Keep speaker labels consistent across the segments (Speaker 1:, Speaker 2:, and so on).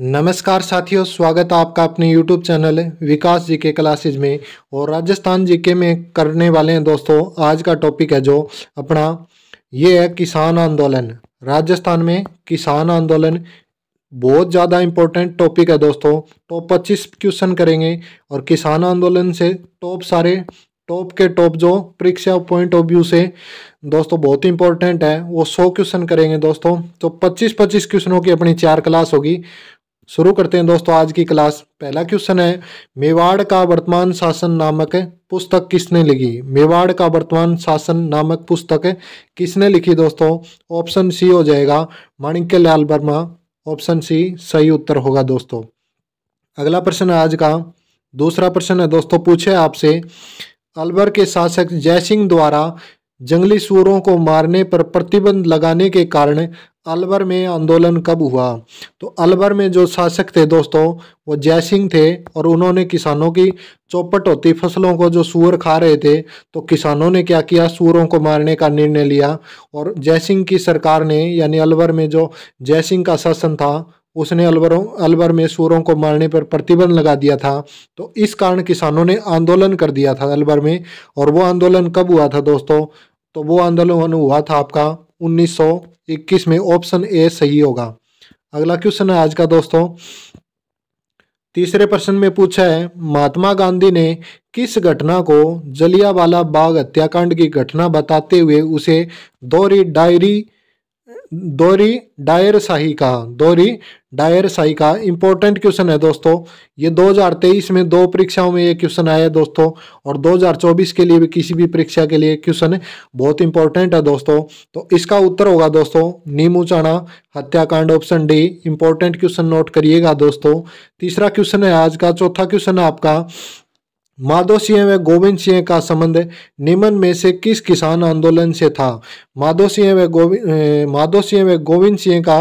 Speaker 1: नमस्कार साथियों स्वागत है आपका अपने यूट्यूब चैनल विकास जी के क्लासेज में और राजस्थान जी के में करने वाले हैं दोस्तों आज का टॉपिक है जो अपना ये है किसान आंदोलन राजस्थान में किसान आंदोलन बहुत ज़्यादा इम्पोर्टेंट टॉपिक है दोस्तों टॉप पच्चीस क्वेश्चन करेंगे और किसान आंदोलन से टॉप सारे टॉप के टॉप जो परीक्षा पॉइंट ऑफ व्यू से दोस्तों बहुत ही इंपॉर्टेंट है वो सौ क्वेश्चन करेंगे दोस्तों तो पच्चीस पच्चीस क्वेश्चनों की अपनी चार क्लास होगी शुरू करते हैं दोस्तों आज की क्लास पहला क्वेश्चन है मेवाड़ का वर्तमान शासन नामक पुस्तक किसने लिखी मेवाड़ का वर्तमान शासन नामक पुस्तक किसने लिखी दोस्तों ऑप्शन सी हो जाएगा माणिक्य लाल वर्मा ऑप्शन सी सही उत्तर होगा दोस्तों अगला प्रश्न है आज का दूसरा प्रश्न है दोस्तों पूछे आपसे अलवर के शासक जयसिंह द्वारा जंगली सूरों को मारने पर प्रतिबंध लगाने के कारण अलवर में आंदोलन कब हुआ तो अलवर में जो शासक थे दोस्तों वो जय सिंह थे और उन्होंने किसानों की चौपट होती फसलों को जो सूअर खा रहे थे तो किसानों ने क्या किया सूअरों को मारने का निर्णय लिया और जय सिंह की सरकार ने यानी अलवर में जो जय सिंह का शासन था उसने अलवरों अलवर में सूरों को मारने पर प्रतिबंध लगा दिया था तो इस कारण किसानों ने आंदोलन कर दिया था अलवर में और वो आंदोलन कब हुआ था दोस्तों तो वो आंदोलन हुआ था आपका 1921 में ऑप्शन ए सही होगा अगला क्वेश्चन है आज का दोस्तों तीसरे प्रश्न में पूछा है महात्मा गांधी ने किस घटना को जलियावाला बाग हत्याकांड की घटना बताते हुए उसे दोहरी डायरी दोहरी डायर शाही कहा दोहरी डायर साई का इंपॉर्टेंट क्वेश्चन है दोस्तों ये 2023 में दो परीक्षाओं में ये क्वेश्चन आया है दोस्तों और 2024 के लिए भी किसी भी परीक्षा के लिए क्वेश्चन बहुत इंपॉर्टेंट है दोस्तों तो इसका उत्तर होगा दोस्तों नीमू चाणा हत्याकांड option D important question note करिएगा दोस्तों तीसरा क्वेश्चन है आज का चौथा क्वेश्चन है आपका माधो सिंह व गोविंद सिंह का संबंध निम्न में से किस किसान आंदोलन से था माधो सिंह व गोविंद माधो सिंह व गोविंद सिंह का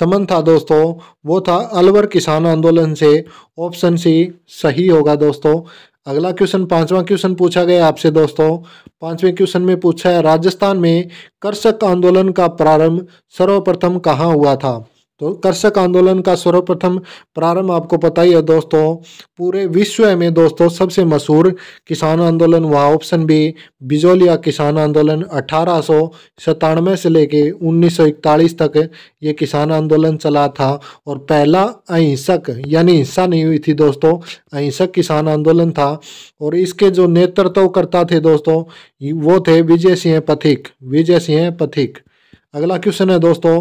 Speaker 1: संबंध था दोस्तों वो था अलवर किसान आंदोलन से ऑप्शन सी सही होगा दोस्तों अगला क्वेश्चन पांचवा क्वेश्चन पूछा गया आपसे दोस्तों पांचवें क्वेश्चन में पूछा है राजस्थान में कर्षक आंदोलन का प्रारंभ सर्वप्रथम कहाँ हुआ था तो कृषक आंदोलन का सर्वप्रथम प्रारंभ आपको पता ही है दोस्तों पूरे विश्व में दोस्तों सबसे मशहूर किसान आंदोलन हुआ ऑप्शन बी बिजोलिया किसान आंदोलन अठारह से लेके 1941 तक ये किसान आंदोलन चला था और पहला अहिंसक यानी हिंसा नहीं हुई थी दोस्तों अहिंसक किसान आंदोलन था और इसके जो नेतृत्वकर्ता थे दोस्तों वो थे विजय सिंह पथिक विजय सिंह पथिक अगला क्वेश्चन है दोस्तों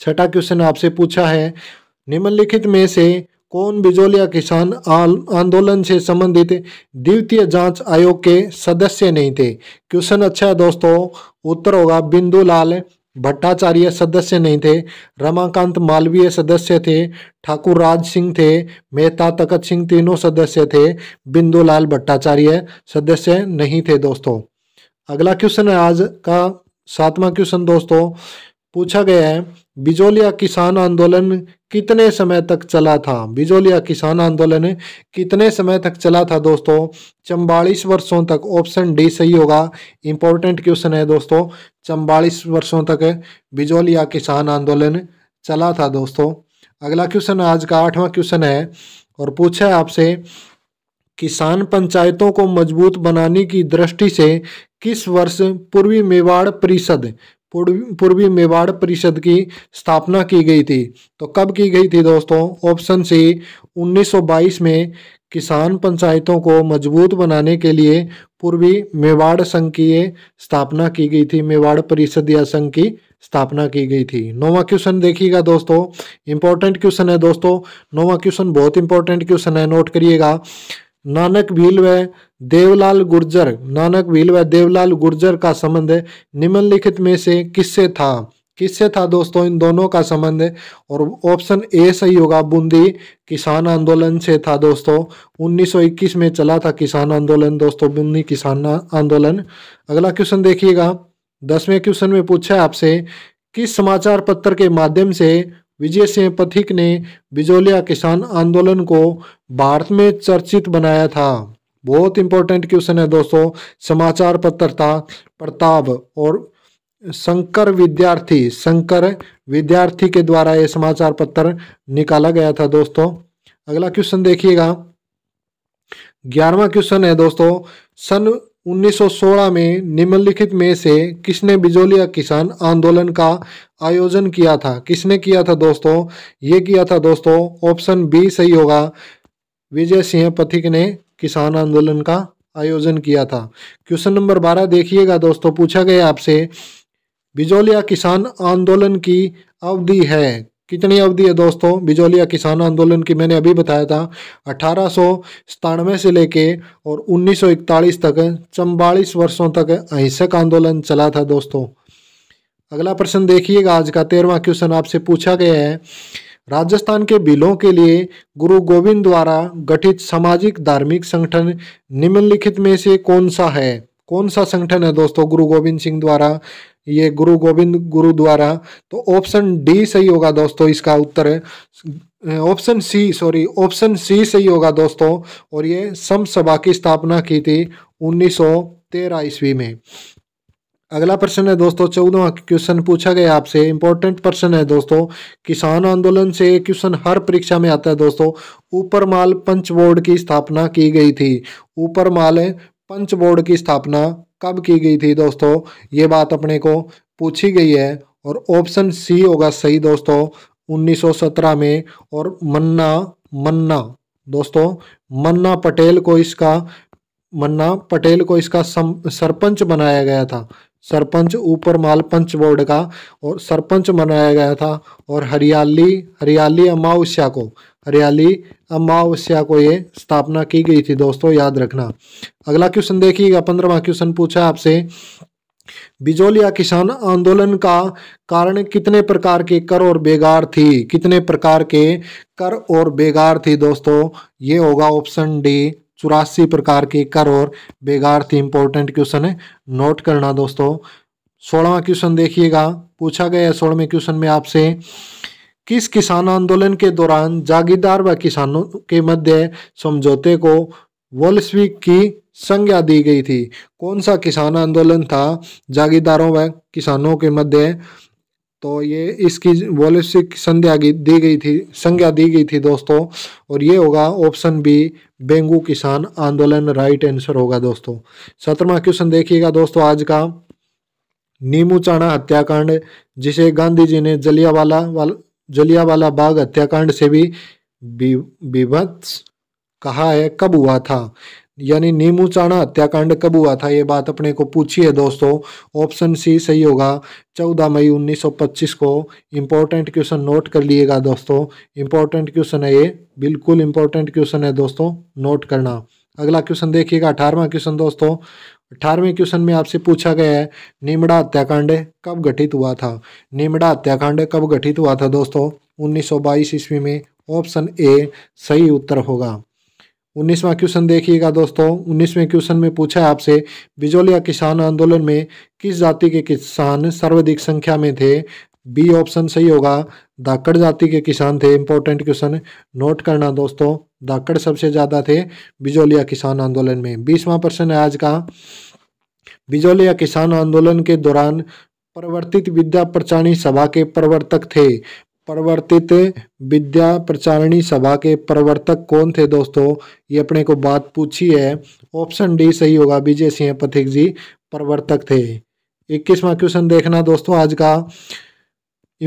Speaker 1: छठा क्वेश्चन आपसे पूछा है निम्नलिखित में से कौन बिजोलिया किसान आंदोलन से संबंधित द्वितीय जांच आयोग के सदस्य नहीं थे क्वेश्चन अच्छा है दोस्तों उत्तर होगा बिंदुलाल भट्टाचार्य सदस्य नहीं थे रमाकांत मालवीय सदस्य थे ठाकुर राज सिंह थे मेहता तकत सिंह तीनों सदस्य थे बिंदुलाल भट्टाचार्य सदस्य नहीं थे दोस्तों अगला क्वेश्चन है आज का सातवां क्वेश्चन दोस्तों पूछा गया है बिजोलिया किसान आंदोलन कितने समय तक चला था बिजोलिया किसान आंदोलन कितने समय तक चला था दोस्तों चम्बालीस वर्षों तक ऑप्शन डी सही होगा इंपॉर्टेंट क्वेश्चन है दोस्तों चम्बालीस वर्षों तक बिजोलिया किसान आंदोलन चला था दोस्तों अगला क्वेश्चन आज का आठवां क्वेश्चन है और पूछा है आपसे किसान पंचायतों को मजबूत बनाने की दृष्टि से किस वर्ष पूर्वी मेवाड़ परिषद पूर्वी मेवाड़ परिषद की स्थापना की गई थी तो कब की गई थी दोस्तों ऑप्शन सी 1922 में किसान पंचायतों को मजबूत बनाने के लिए पूर्वी मेवाड़ संघ की स्थापना की गई थी मेवाड़ परिषद या संघ की स्थापना की गई थी नौवा क्वेश्चन देखिएगा दोस्तों इंपॉर्टेंट क्वेश्चन है दोस्तों नौवा क्वेश्चन बहुत इंपॉर्टेंट क्वेश्चन है नोट करिएगा नानक भील व देवलाल गुर्जर नानक भील व देवलाल गुर्जर का संबंध निम्नलिखित में से किससे था किससे था दोस्तों इन दोनों का संबंध और ऑप्शन ए सही होगा बूंदी किसान आंदोलन से था दोस्तों 1921 में चला था किसान आंदोलन दोस्तों बूंदी किसान आंदोलन अगला क्वेश्चन देखिएगा दसवें क्वेश्चन में पूछा है आपसे किस समाचार पत्र के माध्यम से विजय सिंह पथिक ने बिजोलिया किसान आंदोलन को भारत में चर्चित बनाया था बहुत इंपॉर्टेंट क्वेश्चन है दोस्तों समाचार पत्र था प्रताप और शंकर विद्यार्थी शंकर विद्यार्थी के द्वारा यह समाचार पत्र निकाला गया था दोस्तों अगला क्वेश्चन देखिएगा ग्यारहवा क्वेश्चन है दोस्तों सन 1916 में निम्नलिखित में से किसने बिजोलिया किसान आंदोलन का आयोजन किया था किसने किया था दोस्तों ये किया था दोस्तों ऑप्शन बी सही होगा विजय सिंह पथिक ने किसान आंदोलन का आयोजन किया था क्वेश्चन नंबर बारह देखिएगा दोस्तों पूछा गया आपसे बिजोलिया किसान आंदोलन की अवधि है कितनी अवधि है दोस्तों बिजौलिया किसान आंदोलन की मैंने अभी बताया था अठारह से लेके और 1941 तक चम्बालीस वर्षों तक अहिंसक आंदोलन चला था दोस्तों अगला प्रश्न देखिएगा आज का तेरहवा क्वेश्चन आपसे पूछा गया है राजस्थान के बिलों के लिए गुरु गोविंद द्वारा गठित सामाजिक धार्मिक संगठन निम्नलिखित में से कौन सा है कौन सा संगठन है दोस्तों गुरु गोविंद सिंह द्वारा ये गुरु गोविंद गुरु द्वारा तो ऑप्शन डी सही होगा दोस्तों इसका उत्तर है option C sorry option C सही होगा दोस्तों और ये सम सभा की स्थापना की थी 1913 ईस्वी में अगला प्रश्न है दोस्तों चौदहवा क्वेश्चन पूछा गया आपसे इंपॉर्टेंट प्रश्न है दोस्तों किसान आंदोलन से क्वेश्चन हर परीक्षा में आता है दोस्तों ऊपरमाल पंच बोर्ड की स्थापना की गई थी ऊपरमाल पंच बोर्ड की स्थापना कब की गई थी दोस्तों ये बात अपने को पूछी गई है और ऑप्शन सी होगा सही दोस्तों 1917 में और मन्ना मन्ना दोस्तों मन्ना पटेल को इसका मन्ना पटेल को इसका सरपंच बनाया गया था सरपंच ऊपरमाल पंच बोर्ड का और सरपंच मनाया गया था और हरियाली हरियाली अमावस्या को हरियाली अमावस्या को ये स्थापना की गई थी दोस्तों याद रखना अगला क्वेश्चन देखिएगा पंद्रहवा क्वेश्चन पूछा आपसे बिजोलिया किसान आंदोलन का कारण कितने प्रकार के कर और बेगार थी कितने प्रकार के कर और बेगार थी दोस्तों ये होगा ऑप्शन डी चौरासी प्रकार के कर और बेगार थे इंपॉर्टेंट क्वेश्चन है नोट करना दोस्तों सोलहवा क्वेश्चन देखिएगा पूछा गया है सोलहवें क्वेश्चन में आपसे किस किसान आंदोलन के दौरान जागीरदार व किसानों के मध्य समझौते को वोल्सविक की संज्ञा दी गई थी कौन सा किसान आंदोलन था जागीरदारों व किसानों के मध्य तो ये इसकी वॉलेट से संध्या दी गई थी संज्ञा दी गई थी दोस्तों और ये होगा ऑप्शन बी बेंगू किसान आंदोलन राइट आंसर होगा दोस्तों सत्रवा क्वेश्चन देखिएगा दोस्तों आज का नीमू चाणा हत्याकांड जिसे गांधी जी ने जलियावाला वाल जलियावाला बाग हत्याकांड से भी विभत्स कहा है कब हुआ था यानी नीमू चाणा हत्याकांड कब हुआ था ये बात अपने को पूछी है दोस्तों ऑप्शन सी सही होगा 14 मई 1925 को इम्पोर्टेंट क्वेश्चन नोट कर लिएगा दोस्तों इम्पोर्टेंट क्वेश्चन है ये बिल्कुल इम्पोर्टेंट क्वेश्चन है दोस्तों नोट करना अगला क्वेश्चन देखिएगा अठारहवा क्वेश्चन दोस्तों अठारहवें क्वेश्चन में आपसे पूछा गया है निमड़ा हत्याकांड कब गठित हुआ था निमड़ा हत्याकांड कब गठित हुआ था दोस्तों 1922 ईस्वी में ऑप्शन ए सही उत्तर होगा उन्नीसवा क्वेश्चन देखिएगा दोस्तों उन्नीसवें क्वेश्चन में पूछा है आपसे बिजोलिया किसान आंदोलन में किस जाति के किसान सर्वाधिक संख्या में थे बी ऑप्शन सही होगा दाकड़ जाति के किसान थे इंपॉर्टेंट क्वेश्चन नोट करना दोस्तों दाकड़ सबसे ज़्यादा थे बिजोलिया किसान आंदोलन में बीसवां प्रश्न है आज का बिजोलिया किसान आंदोलन के दौरान परिवर्तित विद्या प्रचारणी सभा के प्रवर्तक थे परिवर्तित विद्या प्रचारिणी सभा के प्रवर्तक कौन थे दोस्तों ये अपने को बात पूछी है ऑप्शन डी सही होगा विजय सिंह पथिक जी प्रवर्तक थे इक्कीसवा क्वेश्चन देखना दोस्तों आज का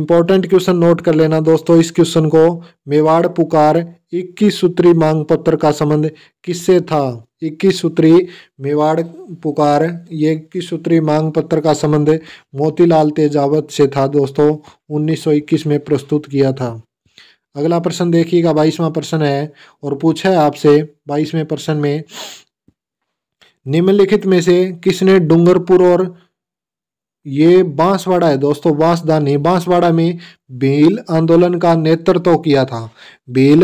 Speaker 1: इंपॉर्टेंट क्वेश्चन नोट कर लेना दोस्तों इस क्वेश्चन को मेवाड़ पुकार इक्कीस सूत्री मांग पत्र का संबंध किससे था इक्कीस सूत्री मेवाड़ पुकार ये इक्कीस सूत्री मांग पत्र का संबंध मोतीलाल तेजावत से था दोस्तों 1921 में प्रस्तुत किया था अगला प्रश्न देखिएगा बाईसवां प्रश्न है और पूछा है आपसे बाईसवें प्रश्न में निम्नलिखित में से किसने डूंगरपुर और ये बांसवाड़ा है दोस्तों बांसदानी बांसवाड़ा में भील आंदोलन का नेतृत्व तो किया था भील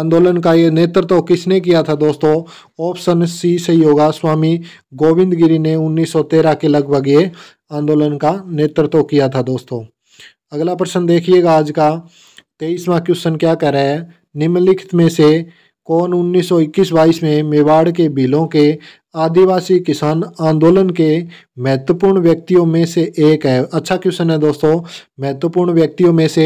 Speaker 1: आंदोलन का ये नेतृत्व तो किसने किया था दोस्तों ऑप्शन सी सही होगा स्वामी गोविंद गिरी ने 1913 के लगभग ये आंदोलन का नेतृत्व तो किया था दोस्तों अगला प्रश्न देखिएगा आज का तेईसवा क्वेश्चन क्या कह रहा है निम्नलिखित में से कौन 1921-22 में मेवाड़ के बिलों के आदिवासी किसान आंदोलन के महत्वपूर्ण व्यक्तियों में से एक है अच्छा क्वेश्चन है दोस्तों महत्वपूर्ण व्यक्तियों में से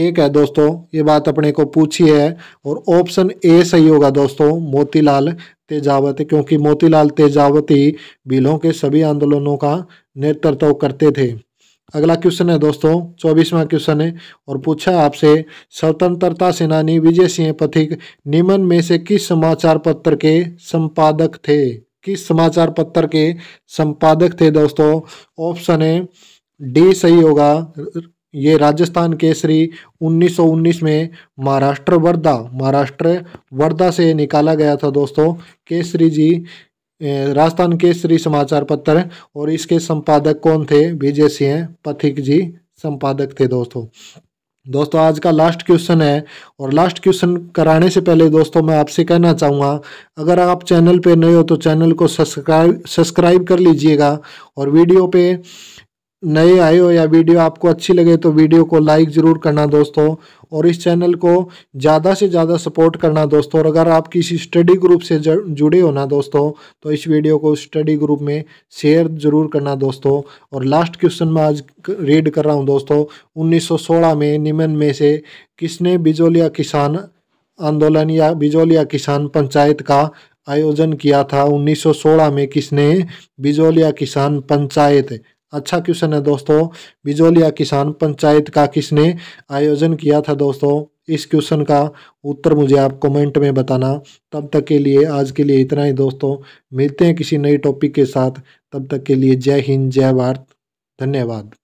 Speaker 1: एक है दोस्तों ये बात अपने को पूछी है और ऑप्शन ए सही होगा दोस्तों मोतीलाल तेजावत क्योंकि मोतीलाल तेजावती बिलों के सभी आंदोलनों का नेतृत्व करते थे अगला क्वेश्चन है दोस्तों चौबीसवा क्वेश्चन है और पूछा आपसे स्वतंत्रता सेनानी विजय सिंह पथिक निमन में से किस समाचार पत्र के संपादक थे किस समाचार पत्र के संपादक थे दोस्तों ऑप्शन है डी सही होगा ये राजस्थान केसरी 1919 में महाराष्ट्र वर्धा महाराष्ट्र वर्धा से निकाला गया था दोस्तों केसरी जी राजस्थान केसरी समाचार पत्र और इसके संपादक कौन थे विजय सिंह पथिक जी संपादक थे दोस्तों दोस्तों आज का लास्ट क्वेश्चन है और लास्ट क्वेश्चन कराने से पहले दोस्तों मैं आपसे कहना चाहूँगा अगर आप चैनल पे नए हो तो चैनल को सब्सक्राइब सब्सक्राइब कर लीजिएगा और वीडियो पे नए आए हो या वीडियो आपको अच्छी लगे तो वीडियो को लाइक ज़रूर करना दोस्तों और इस चैनल को ज़्यादा से ज़्यादा सपोर्ट करना दोस्तों और अगर आप किसी स्टडी ग्रुप से जुड़े हो ना दोस्तों तो इस वीडियो को स्टडी ग्रुप में शेयर ज़रूर करना दोस्तों और लास्ट क्वेश्चन में आज रीड कर रहा हूँ दोस्तों 1916 में निमन में से किसने बिजोलिया किसान आंदोलन या बिजोलिया किसान पंचायत का आयोजन किया था 1916 में किसने बिजोलिया किसान पंचायत अच्छा क्वेश्चन है दोस्तों बिजोलिया किसान पंचायत का किसने आयोजन किया था दोस्तों इस क्वेश्चन का उत्तर मुझे आप कमेंट में बताना तब तक के लिए आज के लिए इतना ही दोस्तों मिलते हैं किसी नई टॉपिक के साथ तब तक के लिए जय हिंद जय भारत धन्यवाद